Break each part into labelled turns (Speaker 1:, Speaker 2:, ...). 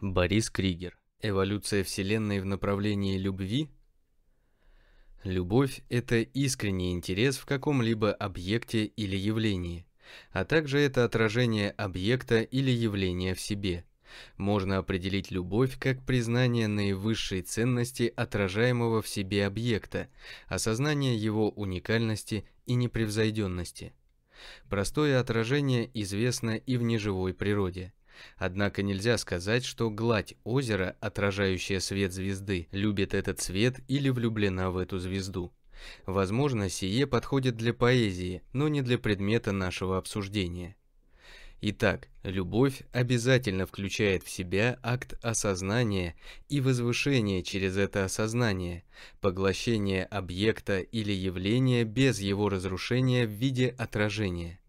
Speaker 1: Борис Кригер. Эволюция Вселенной в направлении любви? Любовь – это искренний интерес в каком-либо объекте или явлении, а также это отражение объекта или явления в себе. Можно определить любовь как признание наивысшей ценности отражаемого в себе объекта, осознание его уникальности и непревзойденности. Простое отражение известно и в неживой природе – Однако нельзя сказать, что гладь озера, отражающая свет звезды, любит этот свет или влюблена в эту звезду. Возможно, сие подходит для поэзии, но не для предмета нашего обсуждения. Итак, любовь обязательно включает в себя акт осознания и возвышения через это осознание, поглощение объекта или явления без его разрушения в виде отражения.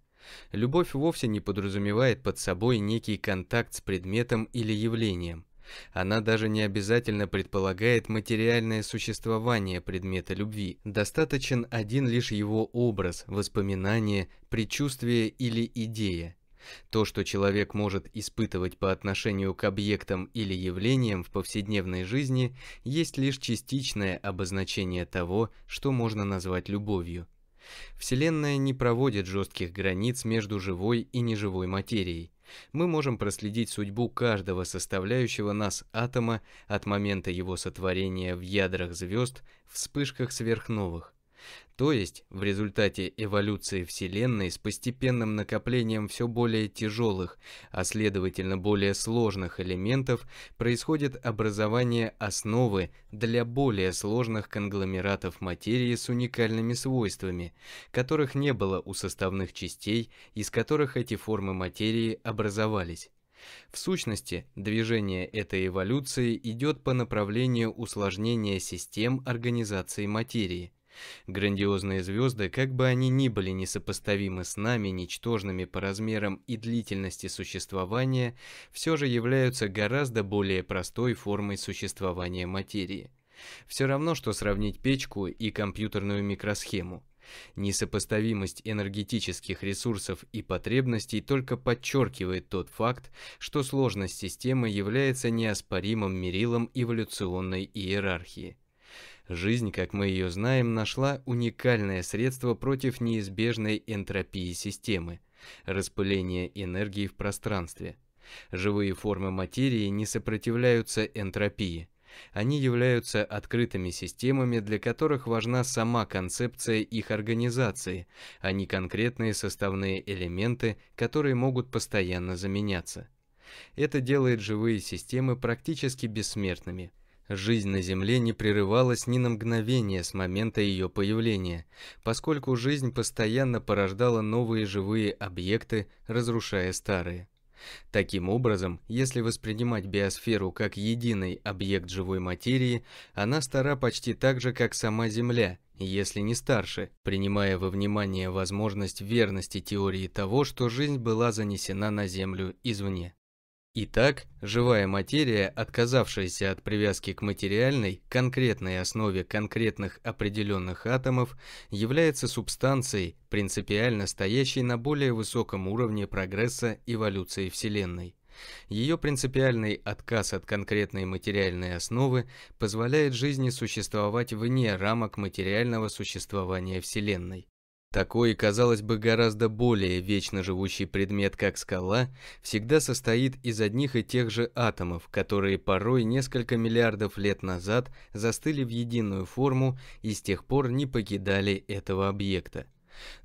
Speaker 1: Любовь вовсе не подразумевает под собой некий контакт с предметом или явлением. Она даже не обязательно предполагает материальное существование предмета любви. Достаточен один лишь его образ, воспоминание, предчувствие или идея. То, что человек может испытывать по отношению к объектам или явлениям в повседневной жизни, есть лишь частичное обозначение того, что можно назвать любовью. Вселенная не проводит жестких границ между живой и неживой материей. Мы можем проследить судьбу каждого составляющего нас атома от момента его сотворения в ядрах звезд, вспышках сверхновых, то есть, в результате эволюции Вселенной с постепенным накоплением все более тяжелых, а следовательно более сложных элементов, происходит образование основы для более сложных конгломератов материи с уникальными свойствами, которых не было у составных частей, из которых эти формы материи образовались. В сущности, движение этой эволюции идет по направлению усложнения систем организации материи, Грандиозные звезды, как бы они ни были несопоставимы с нами, ничтожными по размерам и длительности существования, все же являются гораздо более простой формой существования материи. Все равно, что сравнить печку и компьютерную микросхему. Несопоставимость энергетических ресурсов и потребностей только подчеркивает тот факт, что сложность системы является неоспоримым мерилом эволюционной иерархии. Жизнь, как мы ее знаем, нашла уникальное средство против неизбежной энтропии системы – распыление энергии в пространстве. Живые формы материи не сопротивляются энтропии. Они являются открытыми системами, для которых важна сама концепция их организации, а не конкретные составные элементы, которые могут постоянно заменяться. Это делает живые системы практически бессмертными – Жизнь на Земле не прерывалась ни на мгновение с момента ее появления, поскольку жизнь постоянно порождала новые живые объекты, разрушая старые. Таким образом, если воспринимать биосферу как единый объект живой материи, она стара почти так же, как сама Земля, если не старше, принимая во внимание возможность верности теории того, что жизнь была занесена на Землю извне. Итак, живая материя, отказавшаяся от привязки к материальной, конкретной основе конкретных определенных атомов, является субстанцией, принципиально стоящей на более высоком уровне прогресса эволюции Вселенной. Ее принципиальный отказ от конкретной материальной основы позволяет жизни существовать вне рамок материального существования Вселенной. Такой, казалось бы, гораздо более вечно живущий предмет, как скала, всегда состоит из одних и тех же атомов, которые порой несколько миллиардов лет назад застыли в единую форму и с тех пор не покидали этого объекта.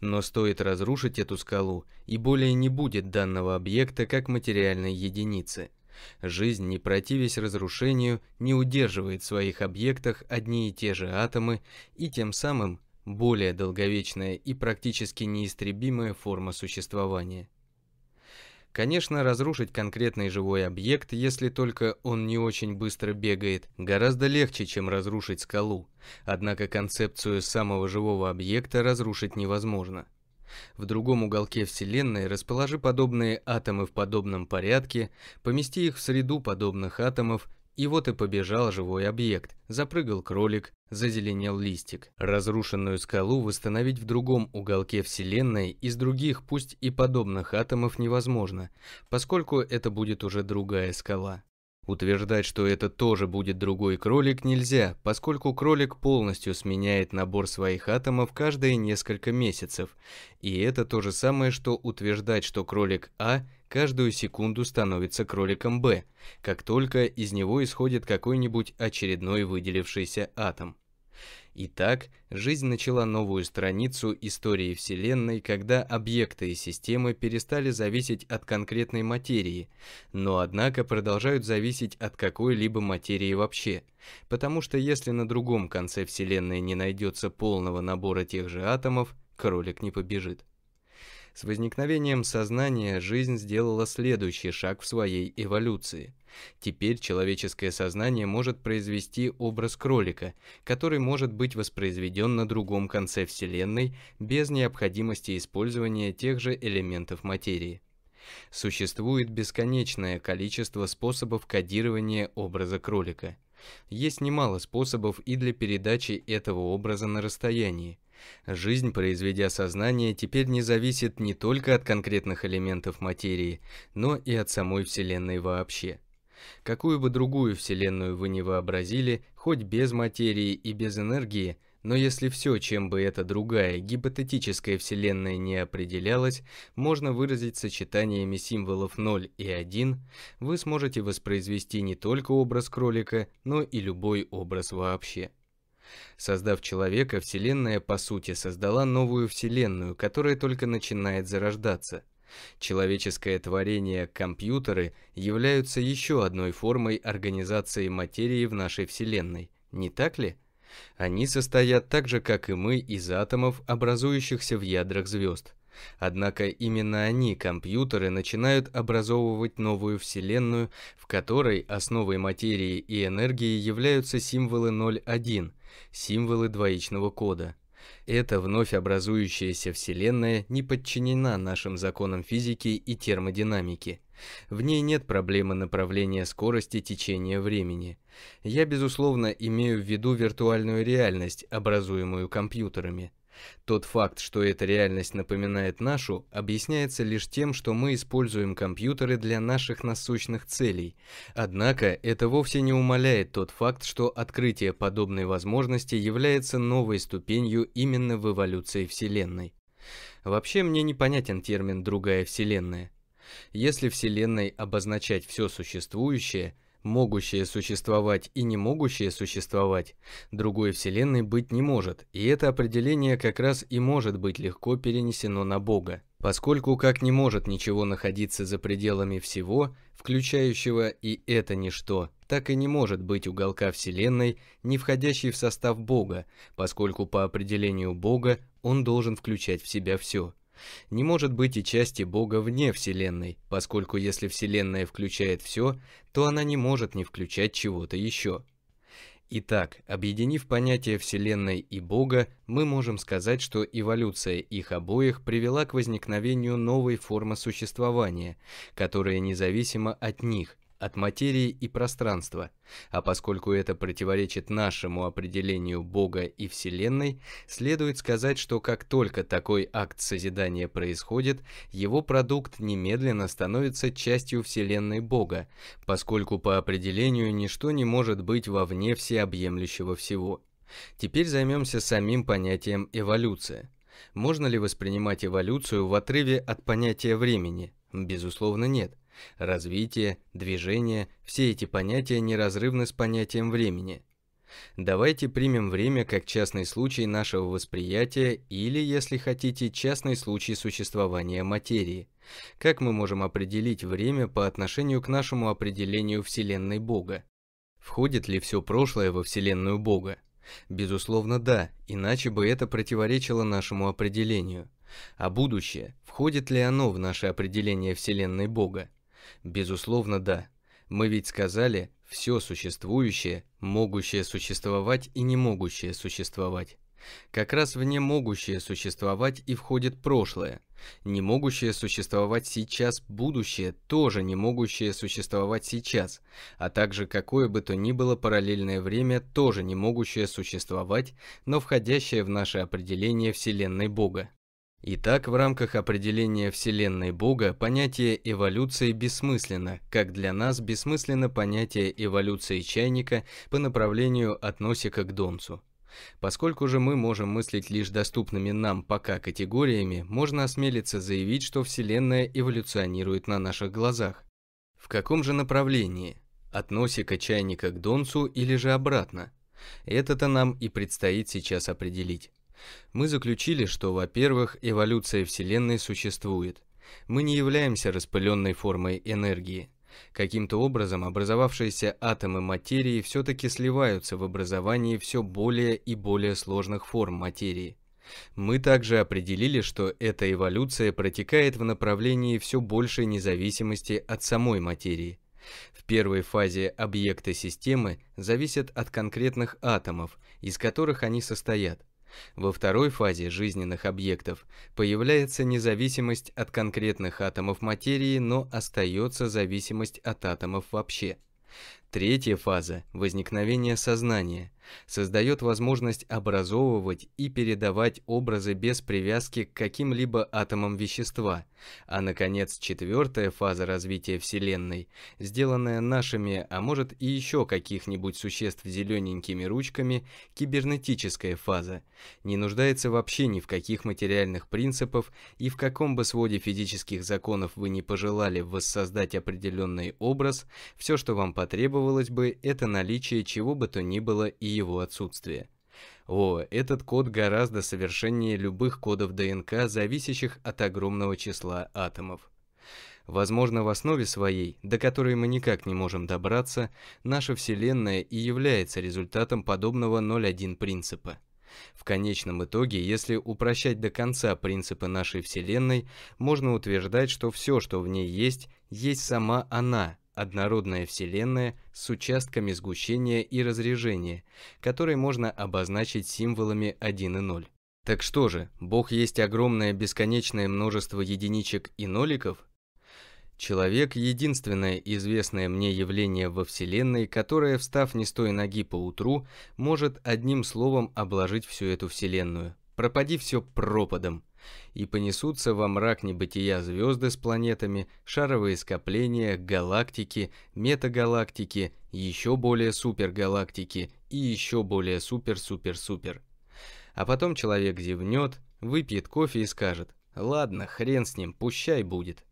Speaker 1: Но стоит разрушить эту скалу, и более не будет данного объекта как материальной единицы. Жизнь, не противясь разрушению, не удерживает в своих объектах одни и те же атомы и тем самым более долговечная и практически неистребимая форма существования. Конечно, разрушить конкретный живой объект, если только он не очень быстро бегает, гораздо легче, чем разрушить скалу. Однако концепцию самого живого объекта разрушить невозможно. В другом уголке Вселенной расположи подобные атомы в подобном порядке, помести их в среду подобных атомов и вот и побежал живой объект, запрыгал кролик, зазеленел листик. Разрушенную скалу восстановить в другом уголке Вселенной из других, пусть и подобных атомов невозможно, поскольку это будет уже другая скала. Утверждать, что это тоже будет другой кролик, нельзя, поскольку кролик полностью сменяет набор своих атомов каждые несколько месяцев. И это то же самое, что утверждать, что кролик А каждую секунду становится кроликом Б, как только из него исходит какой-нибудь очередной выделившийся атом. Итак, жизнь начала новую страницу истории Вселенной, когда объекты и системы перестали зависеть от конкретной материи, но однако продолжают зависеть от какой-либо материи вообще, потому что если на другом конце Вселенной не найдется полного набора тех же атомов, кролик не побежит. С возникновением сознания жизнь сделала следующий шаг в своей эволюции. Теперь человеческое сознание может произвести образ кролика, который может быть воспроизведен на другом конце Вселенной без необходимости использования тех же элементов материи. Существует бесконечное количество способов кодирования образа кролика. Есть немало способов и для передачи этого образа на расстоянии. Жизнь, произведя сознание, теперь не зависит не только от конкретных элементов материи, но и от самой Вселенной вообще. Какую бы другую Вселенную вы не вообразили, хоть без материи и без энергии, но если все, чем бы эта другая гипотетическая вселенная не определялась, можно выразить сочетаниями символов 0 и 1, вы сможете воспроизвести не только образ кролика, но и любой образ вообще. Создав человека, Вселенная, по сути, создала новую Вселенную, которая только начинает зарождаться. Человеческое творение, компьютеры, являются еще одной формой организации материи в нашей Вселенной, не так ли? Они состоят так же, как и мы, из атомов, образующихся в ядрах звезд. Однако именно они, компьютеры, начинают образовывать новую вселенную, в которой основой материи и энергии являются символы 0.1, символы двоичного кода. Эта вновь образующаяся вселенная не подчинена нашим законам физики и термодинамики. В ней нет проблемы направления скорости течения времени. Я, безусловно, имею в виду виртуальную реальность, образуемую компьютерами. Тот факт, что эта реальность напоминает нашу, объясняется лишь тем, что мы используем компьютеры для наших насущных целей. Однако это вовсе не умаляет тот факт, что открытие подобной возможности является новой ступенью именно в эволюции Вселенной. Вообще мне непонятен термин «другая Вселенная». Если Вселенной обозначать все существующее – Могущее существовать и не могущее существовать другой вселенной быть не может, и это определение как раз и может быть легко перенесено на Бога, поскольку как не может ничего находиться за пределами всего, включающего и это ничто, так и не может быть уголка вселенной, не входящей в состав Бога, поскольку по определению Бога он должен включать в себя все. Не может быть и части Бога вне Вселенной, поскольку если Вселенная включает все, то она не может не включать чего-то еще. Итак, объединив понятия Вселенной и Бога, мы можем сказать, что эволюция их обоих привела к возникновению новой формы существования, которая независима от них, от материи и пространства, а поскольку это противоречит нашему определению Бога и Вселенной, следует сказать, что как только такой акт созидания происходит, его продукт немедленно становится частью Вселенной Бога, поскольку по определению ничто не может быть вовне всеобъемлющего всего. Теперь займемся самим понятием «эволюция». Можно ли воспринимать эволюцию в отрыве от понятия времени? Безусловно, нет. Развитие, движение – все эти понятия неразрывны с понятием времени. Давайте примем время как частный случай нашего восприятия или, если хотите, частный случай существования материи. Как мы можем определить время по отношению к нашему определению Вселенной Бога? Входит ли все прошлое во Вселенную Бога? Безусловно, да, иначе бы это противоречило нашему определению. А будущее, входит ли оно в наше определение Вселенной Бога? Безусловно, да. Мы ведь сказали «все существующее, могущее существовать и не могущее существовать». Как раз в не могущее существовать и входит прошлое. Не могущее существовать сейчас будущее, тоже не могущее существовать сейчас, а также какое бы то ни было параллельное время, тоже не могущее существовать, но входящее в наше определение Вселенной Бога. Итак, в рамках определения Вселенной Бога понятие эволюции бессмысленно, как для нас бессмысленно понятие эволюции чайника по направлению от носика к донцу. Поскольку же мы можем мыслить лишь доступными нам пока категориями, можно осмелиться заявить, что Вселенная эволюционирует на наших глазах. В каком же направлении? От носика чайника к донцу или же обратно? Это-то нам и предстоит сейчас определить. Мы заключили, что, во-первых, эволюция Вселенной существует. Мы не являемся распыленной формой энергии. Каким-то образом образовавшиеся атомы материи все-таки сливаются в образовании все более и более сложных форм материи. Мы также определили, что эта эволюция протекает в направлении все большей независимости от самой материи. В первой фазе объекты системы зависят от конкретных атомов, из которых они состоят. Во второй фазе жизненных объектов появляется независимость от конкретных атомов материи, но остается зависимость от атомов вообще. Третья фаза – возникновение сознания – создает возможность образовывать и передавать образы без привязки к каким-либо атомам вещества. А, наконец, четвертая фаза развития Вселенной, сделанная нашими, а может и еще каких-нибудь существ зелененькими ручками, кибернетическая фаза, не нуждается вообще ни в каких материальных принципов и в каком бы своде физических законов вы не пожелали воссоздать определенный образ, все, что вам потребовалось бы, это наличие чего бы то ни было и его отсутствие. О, этот код гораздо совершеннее любых кодов ДНК, зависящих от огромного числа атомов. Возможно, в основе своей, до которой мы никак не можем добраться, наша Вселенная и является результатом подобного 0,1 принципа. В конечном итоге, если упрощать до конца принципы нашей Вселенной, можно утверждать, что все, что в ней есть, есть сама она, однородная вселенная с участками сгущения и разрежения, которые можно обозначить символами 1 и 0. Так что же, Бог есть огромное бесконечное множество единичек и ноликов? Человек – единственное известное мне явление во Вселенной, которое, встав не с той ноги по утру, может одним словом обложить всю эту Вселенную. Пропади все пропадом и понесутся во мрак небытия звезды с планетами, шаровые скопления, галактики, метагалактики, еще более супергалактики и еще более супер-супер-супер. А потом человек зевнет, выпьет кофе и скажет «Ладно, хрен с ним, пущай будет»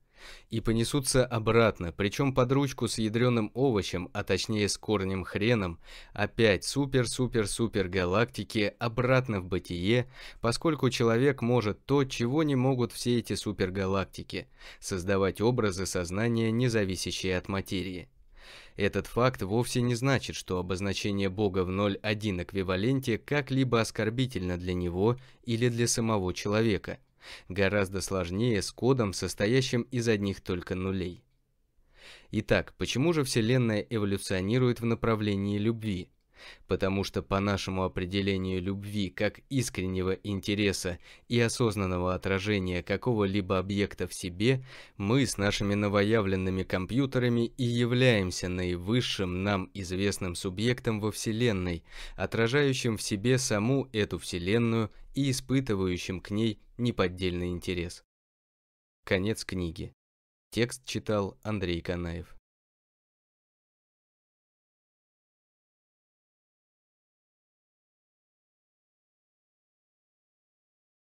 Speaker 1: и понесутся обратно, причем под ручку с ядреным овощем, а точнее с корнем хреном, опять супер-супер-супер галактики обратно в бытие, поскольку человек может то, чего не могут все эти супергалактики – создавать образы сознания, не зависящие от материи. Этот факт вовсе не значит, что обозначение Бога в 0,1 эквиваленте как-либо оскорбительно для него или для самого человека – Гораздо сложнее с кодом, состоящим из одних только нулей. Итак, почему же Вселенная эволюционирует в направлении любви? Потому что по нашему определению любви как искреннего интереса и осознанного отражения какого-либо объекта в себе, мы с нашими новоявленными компьютерами и являемся наивысшим нам известным субъектом во Вселенной, отражающим в себе саму эту Вселенную и испытывающим к ней неподдельный интерес. Конец книги. Текст читал Андрей Канаев.